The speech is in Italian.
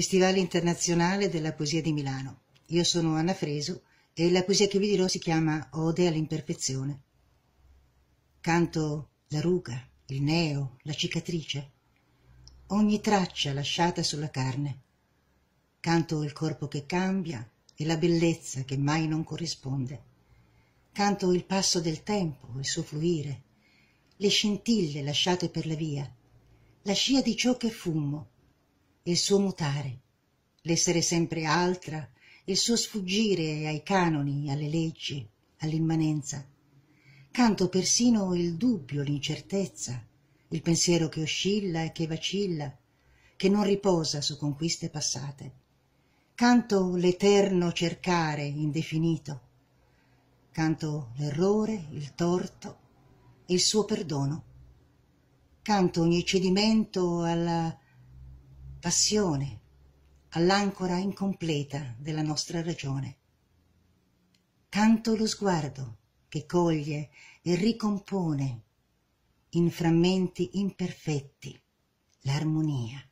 Festival Internazionale della Poesia di Milano. Io sono Anna Fresu e la poesia che vi dirò si chiama Ode all'imperfezione. Canto la ruga, il neo, la cicatrice, ogni traccia lasciata sulla carne. Canto il corpo che cambia e la bellezza che mai non corrisponde. Canto il passo del tempo, il suo fluire, le scintille lasciate per la via, la scia di ciò che fummo, il suo mutare, l'essere sempre altra, il suo sfuggire ai canoni, alle leggi, all'immanenza. Canto persino il dubbio, l'incertezza, il pensiero che oscilla e che vacilla, che non riposa su conquiste passate. Canto l'eterno cercare indefinito. Canto l'errore, il torto, e il suo perdono. Canto ogni cedimento alla passione, all'ancora incompleta della nostra ragione. Canto lo sguardo che coglie e ricompone in frammenti imperfetti l'armonia.